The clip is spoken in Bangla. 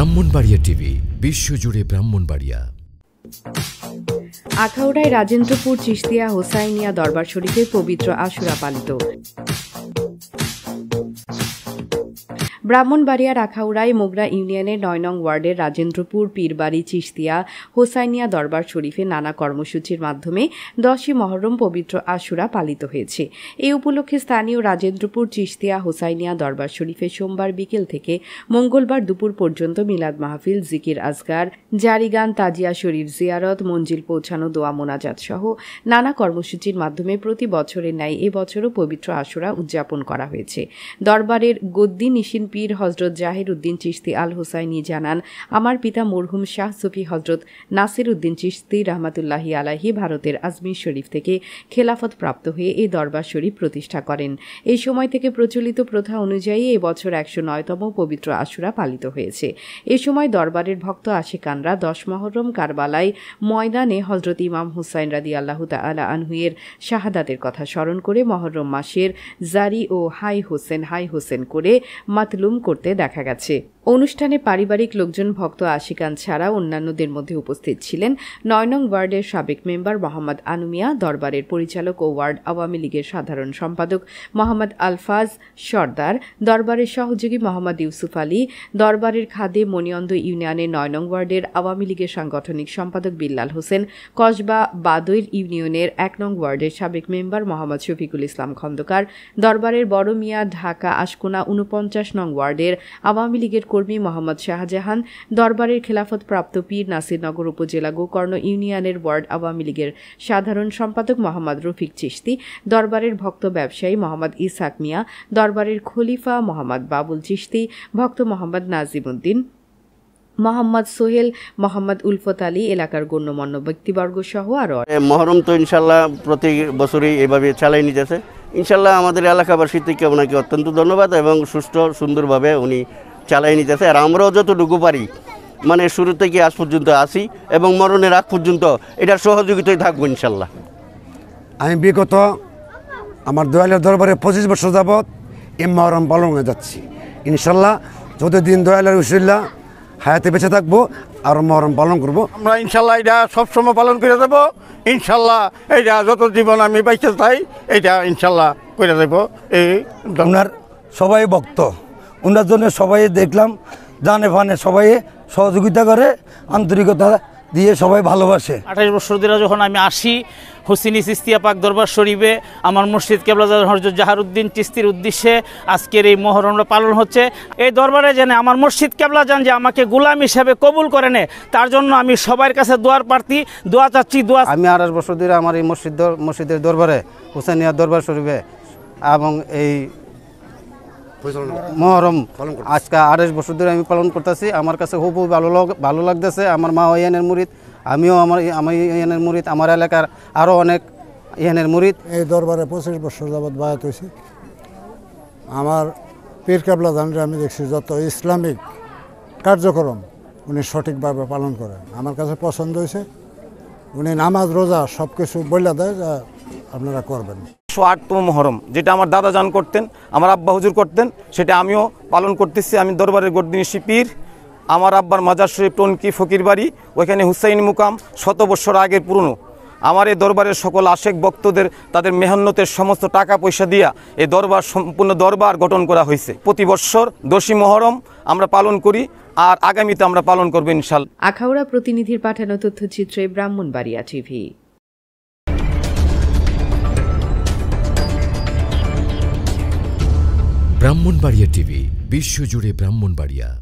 ব্রাহ্মণবাড়িয়া টিভি বিশ্বজুড়ে ব্রাহ্মণবাড়িয়া আখাউড়ায় রাজেন্দ্রপুর চিস্তিয়া হোসাইনিয়া দরবার শরীফের পবিত্র আশুরা পালিত ব্রাহ্মণবাড়িয়া রাখাউড়ায় মোগরা ইউনিয়নের নয় নং ওয়ার্ডের রাজেন্দ্রপুর পীরবাড়ি চিস্তিয়া হোসাইনিয়া দরবার শরীফে নানা কর্মসূচির মাধ্যমে দশই মহরম পবিত্র আশুরা পালিত হয়েছে এ উপলক্ষে স্থানীয় রাজেন্দ্রপুর চিস্তিয়া হোসাইনিয়া দরবার শরীফে সোমবার বিকেল থেকে মঙ্গলবার দুপুর পর্যন্ত মিলাদ মাহফিল জিকির আজগার জারিগান তাজিয়া শরীর জিয়ারত মঞ্জিল পৌঁছানো দোয়া মোনাজাত সহ নানা কর্মসূচির মাধ্যমে প্রতি বছরের ন্যায় এবছরও পবিত্র আশুরা উদযাপন করা হয়েছে দরবারের গদ্দি নিশিন পীর পীর হজরত জাহির উদ্দিন চিস্তি আল হুসাইনি জানান আমার পিতা মরহুম শাহ সুফি হজরত নাসির উদ্দিন চিস্তি রহমাতুল্লাহি আলাহি ভারতের আজমির শরীফ থেকে খেলাফত প্রাপ্ত হয়ে এই দরবার শরীফ প্রতিষ্ঠা করেন এই সময় থেকে প্রচলিত প্রথা অনুযায়ী এবছর একশো নয়তম পবিত্র আশুরা পালিত হয়েছে এ সময় দরবারের ভক্ত আশিকানরা দশ মহরম কারবালায় ময়দানে হজরত ইমাম হুসাইন রাদি আল্লাহ তালা আনহুয়ের শাহাদাতের কথা স্মরণ করে মহরম মাসের জারি ও হাই হোসেন হাই হোসেন করে মাতলু করতে দেখা গেছে অনুষ্ঠানে পারিবারিক লোকজন ভক্ত আশিকান ছাড়া অন্যান্যদের মধ্যে উপস্থিত ছিলেন নয়নং ওয়ার্ডের সাবেক মেম্বার মোহাম্মদ আনুমিয়া দরবারের পরিচালক ও ওয়ার্ড আওয়ামী লীগের সাধারণ সম্পাদক মোহাম্মদ আলফাজ সর্দার দরবারের সহযোগী মোহাম্মদ ইউসুফ আলী দরবারের খাদে মণিয়ন্দ ইউনিয়নের নয়নং ওয়ার্ডের আওয়ামী লীগের সাংগঠনিক সম্পাদক বিল্লাল হোসেন কসবা বাদৈর ইউনিয়নের এক নং ওয়ার্ডের সাবেক মেম্বার মোহাম্মদ শফিকুল ইসলাম খন্দকার দরবারের বড় মিয়া ঢাকা আশকোনা উনপঞ্চাশ নং ওয়ার্ডের আওয়ামী লীগের কর্মী মোহাম্মদ শাহজাহান দরবারের খেলাফত প্রাপ্ত পীর নাসিরনগর উপজেলা গোকর্ণ ইউনিয়নের ওয়ার্ড আওয়ামী লীগের সাধারণ সম্পাদক মোহাম্মদ রফিক চিস্তি দরবারের ভক্ত ব্যবসায়ী মোহাম্মদ ইসাক মিয়া দরবারের খলিফা মোহাম্মদ বাবুল চিস্তি ভক্ত মোহাম্মদ নাজিমুদ্দিন মোহাম্মদ সোহেল মোহাম্মদ উলফত আলী এলাকার গণ্যমান্য ব্যক্তিবর্গ সহ আরও মহরম তো ইনশাল্লাহ প্রতি বছরই এভাবে চালাই নিতেছে ইনশাল্লাহ আমাদের এলাকাবাসী থেকে ওনাকে অত্যন্ত ধন্যবাদ এবং সুষ্ঠু সুন্দরভাবে উনি চালাই নিতেছে আর আমরাও যতটুকু পারি মানে শুরু থেকে আজ পর্যন্ত আসি এবং মরণের আগ পর্যন্ত এটা সহযোগিতায় থাকবো ইনশাল্লাহ আমি বিগত আমার দয়ালের দরবারে পঁচিশ বছর যাবৎ এ মহরম পালন হয়ে যাচ্ছি ইনশাল্লাহ যতদিন দয়ালের উসিল্লা হায়াতে বেঁচে থাকবো আর মহরম পালন করব আমরা ইনশাল্লাহ এটা সবসময় পালন করে দেবো ইনশাল্লাহ এটা যত জীবন আমি বাইতে চাই এটা ইনশাল্লাহ করে দেবো এই আপনার সবাই ভক্ত ওনার জন্য সবাই দেখলাম জানে ফানে সবাই সহযোগিতা করে আন্তরিকতা দিয়ে সবাই ভালোবাসে আঠাশ বছর ধরে যখন আমি আসি হোসিনি চিস্তিয়া পাক দরবার শরীফে আমার মুর্শিদ কেবলাজাদ হরজত জাহারুদ্দিন চিস্তির উদ্দেশ্যে আজকের এই মহরমরা পালন হচ্ছে এই দরবারে যেন আমার মুর্শিদ কেবলা যান যে আমাকে গোলাম হিসাবে কবুল করে নে তার জন্য আমি সবার কাছে দোয়ার প্রার্থী দোয়া চাচ্ছি দোয়া আমি আঠাশ বছর ধরে আমার এই মসজিদ মসজিদের দরবারে হোসেনিয়া দরবার শরীফে এবং এই মহরম আজকে আড়াইশ বছর ধরে আমি পালন করতেছি আমার কাছে খুব ভালো ভালো লাগতেছে আমার মা ইয়ানের মুরিদ আমিও আমার আমি ইয়ানের মুরিদ আমার এলাকার আরও অনেক ইয়ানের মুরিদ এই দরবারে পঁচিশ বছর যাবৎ বায়াত হয়েছি আমার পীর কাবলা আমি দেখছি যত ইসলামিক কার্যক্রম উনি সঠিকভাবে পালন করেন আমার কাছে পছন্দ হয়েছে উনি নামাজ রোজা সব কিছু বললে দেয় যা আপনারা করবেন একশো আটতম মহরম যেটা আমার দাদা যান করতেন আমার আব্বা হুজুর করতেন সেটা আমিও পালন করতেছি আমি দরবারের গর্দিনী শিপির আমার আব্বার মাজার শরীফ টনকি ফকির বাড়ি ওইখানে হুসাইন মুকাম শত বছর আগের পুরনো আমার এই দরবারের সকল আশেক ভক্তদের তাদের মেহনতের সমস্ত টাকা পয়সা দিয়া এই দরবার সম্পূর্ণ দরবার গঠন করা হয়েছে প্রতি বৎসর দোষী মহরম আমরা পালন করি আর আগামীতে আমরা পালন করবো ইনশাল আখাউড়া প্রতিনিধির পাঠানো তথ্যচিত্রে ব্রাহ্মণবাড়িয়া টিভি ব্রাহ্মণবাড়িয়া টিভি বিশ্বজুড়ে ব্রাহ্মণবাড়িয়া